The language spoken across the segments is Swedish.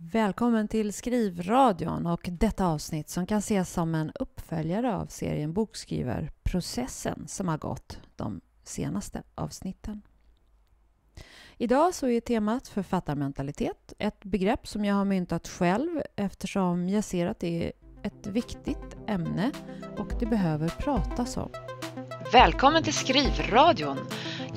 Välkommen till Skrivradion och detta avsnitt som kan ses som en uppföljare av serien Bokskrivarprocessen som har gått de senaste avsnitten. Idag så är temat författarmentalitet, ett begrepp som jag har myntat själv eftersom jag ser att det är ett viktigt ämne och det behöver pratas om. Välkommen till Skrivradion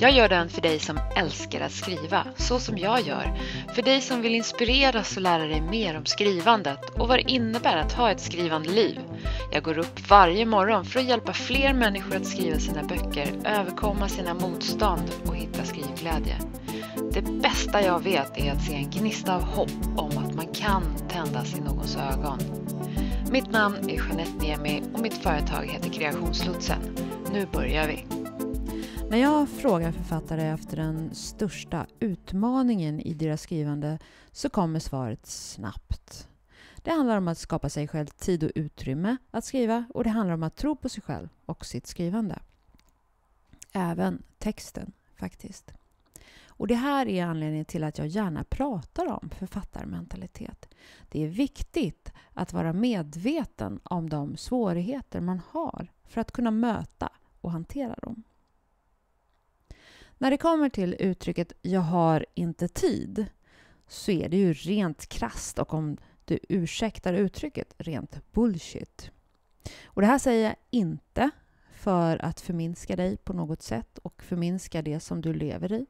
jag gör den för dig som älskar att skriva, så som jag gör. För dig som vill inspireras och lära dig mer om skrivandet och vad det innebär att ha ett skrivande liv. Jag går upp varje morgon för att hjälpa fler människor att skriva sina böcker, överkomma sina motstånd och hitta skrivglädje. Det bästa jag vet är att se en gnista av hopp om att man kan tändas i någons ögon. Mitt namn är Jeanette Niemi och mitt företag heter Kreationslotsen. Nu börjar vi! När jag frågar författare efter den största utmaningen i deras skrivande så kommer svaret snabbt. Det handlar om att skapa sig själv tid och utrymme att skriva och det handlar om att tro på sig själv och sitt skrivande. Även texten, faktiskt. Och Det här är anledningen till att jag gärna pratar om författarmentalitet. Det är viktigt att vara medveten om de svårigheter man har för att kunna möta och hantera dem. När det kommer till uttrycket ”jag har inte tid” så är det ju rent krast och om du ursäktar uttrycket, rent bullshit. Och det här säger jag inte för att förminska dig på något sätt och förminska det som du lever i.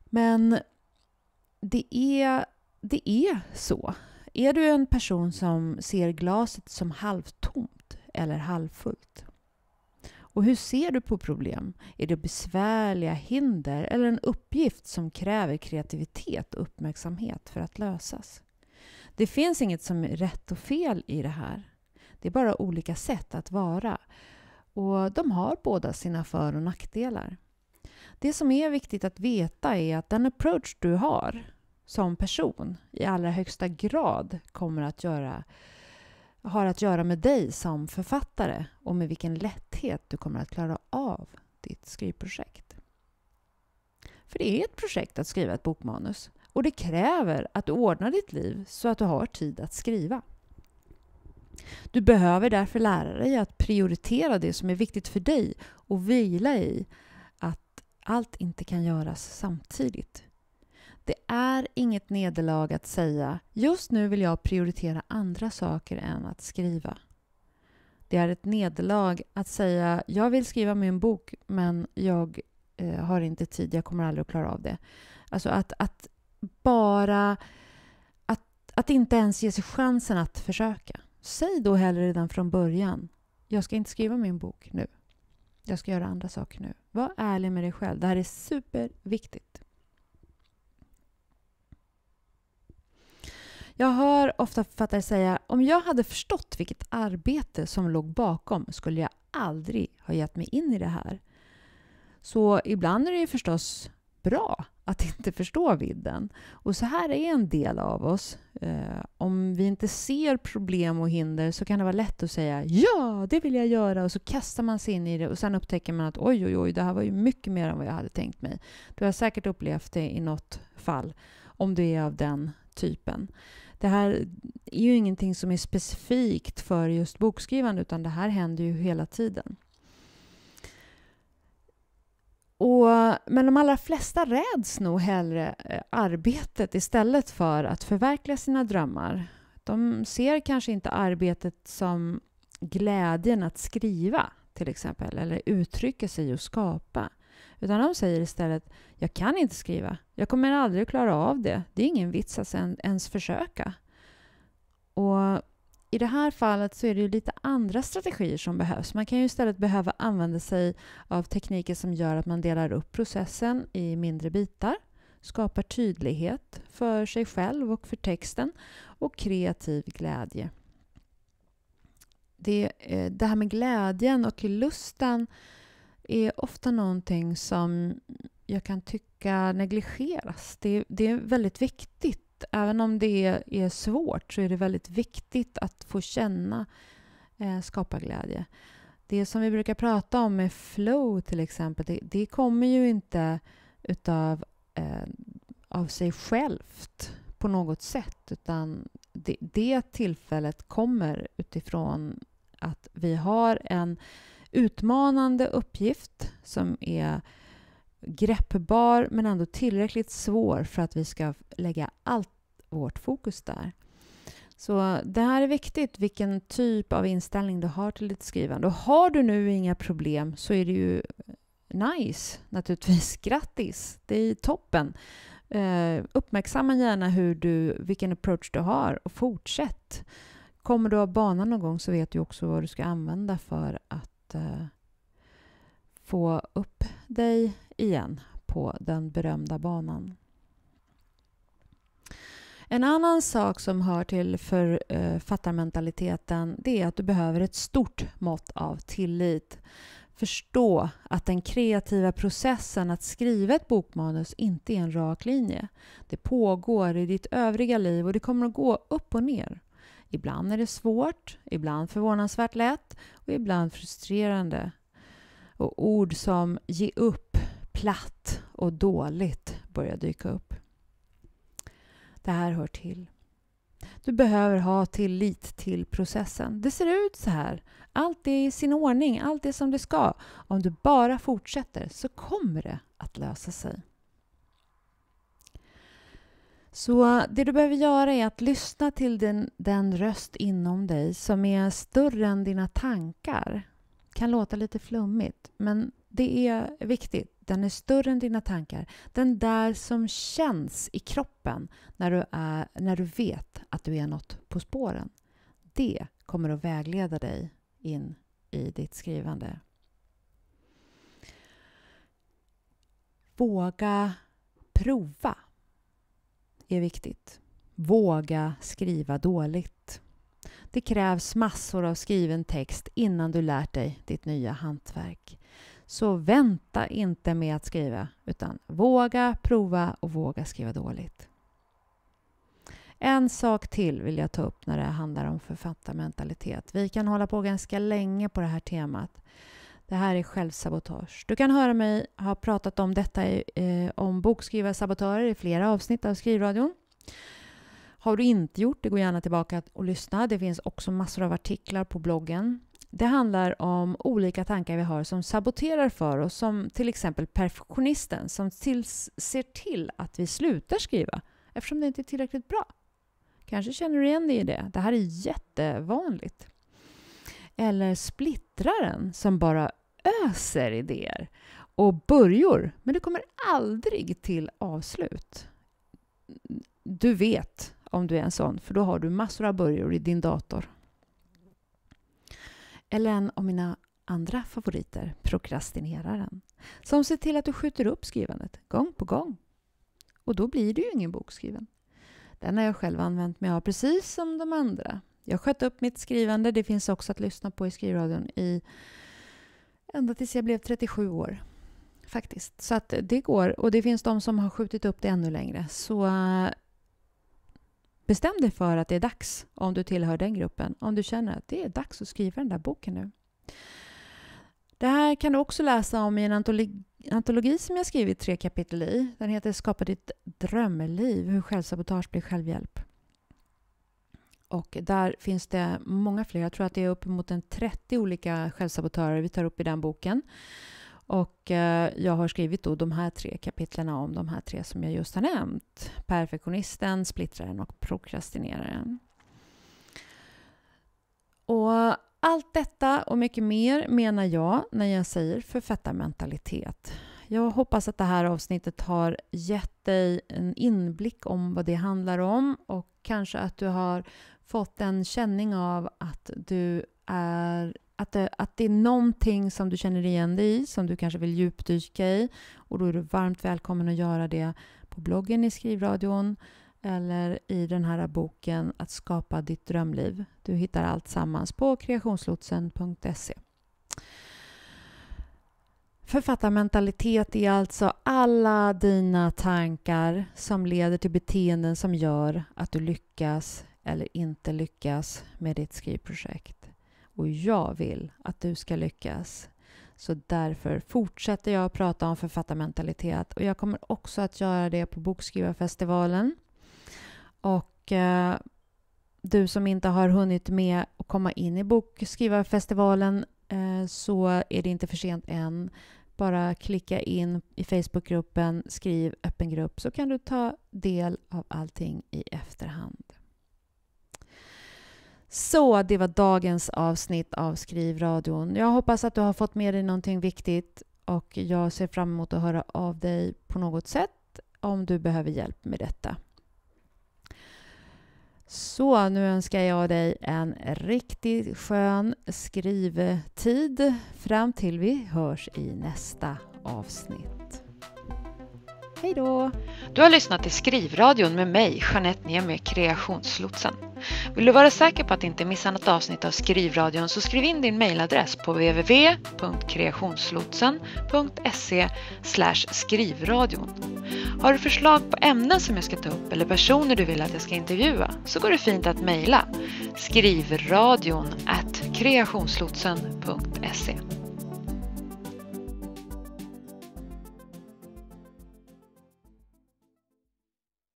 Men det är, det är så. Är du en person som ser glaset som halvtomt eller halvfullt och hur ser du på problem? Är det besvärliga hinder eller en uppgift som kräver kreativitet och uppmärksamhet för att lösas? Det finns inget som är rätt och fel i det här. Det är bara olika sätt att vara. Och de har båda sina för och nackdelar. Det som är viktigt att veta är att den approach du har som person i allra högsta grad kommer att göra har att göra med dig som författare och med vilken lätthet du kommer att klara av ditt skrivprojekt. För det är ett projekt att skriva ett bokmanus och det kräver att du ordnar ditt liv så att du har tid att skriva. Du behöver därför lära dig att prioritera det som är viktigt för dig och vila i att allt inte kan göras samtidigt. Det är inget nederlag att säga just nu vill jag prioritera andra saker än att skriva. Det är ett nederlag att säga jag vill skriva min bok men jag eh, har inte tid, jag kommer aldrig att klara av det. Alltså att, att bara... Att, att inte ens ge sig chansen att försöka. Säg då hellre redan från början jag ska inte skriva min bok nu. Jag ska göra andra saker nu. Var ärlig med dig själv. Det här är superviktigt. Jag hör ofta författare säga om jag hade förstått vilket arbete som låg bakom skulle jag aldrig ha gett mig in i det här. Så ibland är det ju förstås bra att inte förstå vidden. Och så här är en del av oss. Eh, om vi inte ser problem och hinder så kan det vara lätt att säga ja, det vill jag göra och så kastar man sig in i det och sen upptäcker man att oj, oj, oj, det här var ju mycket mer än vad jag hade tänkt mig. Du har säkert upplevt det i något fall om du är av den typen det här är ju ingenting som är specifikt för just bokskrivande utan det här händer ju hela tiden. Och, men de allra flesta räds nog hellre eh, arbetet istället för att förverkliga sina drömmar. De ser kanske inte arbetet som glädjen att skriva till exempel eller uttrycka sig och skapa. Utan de säger istället jag kan inte skriva. Jag kommer aldrig klara av det. Det är ingen vits att ens försöka. Och i det här fallet så är det ju lite andra strategier som behövs. Man kan ju istället behöva använda sig av tekniker som gör att man delar upp processen i mindre bitar, skapar tydlighet för sig själv och för texten och kreativ glädje. Det, eh, det här med glädjen och lusten är ofta någonting som jag kan tycka negligeras. Det, det är väldigt viktigt. Även om det är, svårt så är det väldigt viktigt att få känna eh, skaparglädje. Det som vi brukar prata om med flow till exempel, det, det kommer ju inte utav eh, av sig självt på något sätt utan det, det tillfället kommer utifrån att vi har en utmanande uppgift som är greppbar men ändå tillräckligt svår för att vi ska lägga allt vårt fokus där. Så det här är viktigt, vilken typ av inställning du har till ditt skrivande. Och har du nu inga problem så är det ju nice, naturligtvis. Grattis, det är toppen. Eh, uppmärksamma gärna hur du, vilken approach du har och fortsätt. Kommer du av banan någon gång så vet du också vad du ska använda för att att eh, få upp dig igen på den berömda banan. En annan sak som hör till författarmentaliteten eh, det är att du behöver ett stort mått av tillit. Förstå att den kreativa processen att skriva ett bokmanus inte är en rak linje. Det pågår i ditt övriga liv och det kommer att gå upp och ner. Ibland är det svårt, ibland förvånansvärt lätt och ibland frustrerande. Och ord som ge upp, platt och dåligt börjar dyka upp. Det här hör till. Du behöver ha tillit till processen. Det ser ut så här. Allt är i sin ordning, allt är som det ska. Om du bara fortsätter så kommer det att lösa sig. Så det du behöver göra är att lyssna till den, den röst inom dig som är större än dina tankar. Det kan låta lite flummigt, men det är viktigt. Den är större än dina tankar. Den där som känns i kroppen när du, är, när du vet att du är något på spåren. Det kommer att vägleda dig in i ditt skrivande. Våga prova är viktigt. Våga skriva dåligt. Det krävs massor av skriven text innan du lärt dig ditt nya hantverk. Så vänta inte med att skriva, utan våga prova och våga skriva dåligt. En sak till vill jag ta upp när det handlar om författarmentalitet. Vi kan hålla på ganska länge på det här temat. Det här är självsabotage. Du kan höra mig ha pratat om detta i, eh, om bokskrivarsabotörer i flera avsnitt av Skrivradion. Har du inte gjort det, gå gärna tillbaka och lyssna. Det finns också massor av artiklar på bloggen. Det handlar om olika tankar vi har som saboterar för oss, som till exempel perfektionisten som tills, ser till att vi slutar skriva eftersom det inte är tillräckligt bra. Kanske känner du igen dig i det. Det här är jättevanligt. Eller splittraren som bara öser idéer och börjor, men du kommer aldrig till avslut. Du vet om du är en sån, för då har du massor av börjor i din dator. Eller en av mina andra favoriter, prokrastineraren, som ser till att du skjuter upp skrivandet gång på gång. Och då blir det ju ingen bok skriven. Den har jag själv använt mig av, precis som de andra. Jag sköt upp mitt skrivande. Det finns också att lyssna på i skrivradion i Ända tills jag blev 37 år faktiskt. Så att det går. Och det finns de som har skjutit upp det ännu längre. Så eh, bestäm dig för att det är dags om du tillhör den gruppen. Om du känner att det är dags att skriva den där boken nu. Det här kan du också läsa om i en antologi, antologi som jag skrivit tre kapitel i. Den heter Skapa ditt drömliv, hur självsabotage blir självhjälp. Och där finns det många fler. Jag tror att det är uppemot en 30 olika självsabotörer vi tar upp i den boken. Och eh, jag har skrivit då de här tre kapitlerna om de här tre som jag just har nämnt. Perfektionisten, splittraren och prokrastineraren. Och allt detta och mycket mer menar jag när jag säger förfättarmentalitet. Jag hoppas att det här avsnittet har gett dig en inblick om vad det handlar om och kanske att du har fått en känning av att du är att det, att det är någonting som du känner igen dig i, som du kanske vill djupdyka i. Och då är du varmt välkommen att göra det på bloggen i skrivradion eller i den här boken Att skapa ditt drömliv. Du hittar allt sammans på kreationslotsen.se. Författarmentalitet är alltså alla dina tankar som leder till beteenden som gör att du lyckas eller inte lyckas med ditt skrivprojekt. Och jag vill att du ska lyckas. Så därför fortsätter jag att prata om författarmentalitet och jag kommer också att göra det på Bokskrivarfestivalen. Och eh, du som inte har hunnit med att komma in i Bokskrivarfestivalen eh, så är det inte för sent än. Bara klicka in i Facebookgruppen Skriv öppen grupp så kan du ta del av allting i efterhand. Så det var dagens avsnitt av Skrivradion. Jag hoppas att du har fått med dig någonting viktigt och jag ser fram emot att höra av dig på något sätt om du behöver hjälp med detta. Så nu önskar jag dig en riktigt skön skrivtid fram till vi hörs i nästa avsnitt. Hej då! Du har lyssnat till Skrivradion med mig, Jeanette Niemi, kreationslotsen. Vill du vara säker på att inte missa något avsnitt av Skrivradion så skriv in din mejladress på www.kreationslotsen.se skrivradion. Har du förslag på ämnen som jag ska ta upp eller personer du vill att jag ska intervjua så går det fint att mejla skrivradion kreationslotsen.se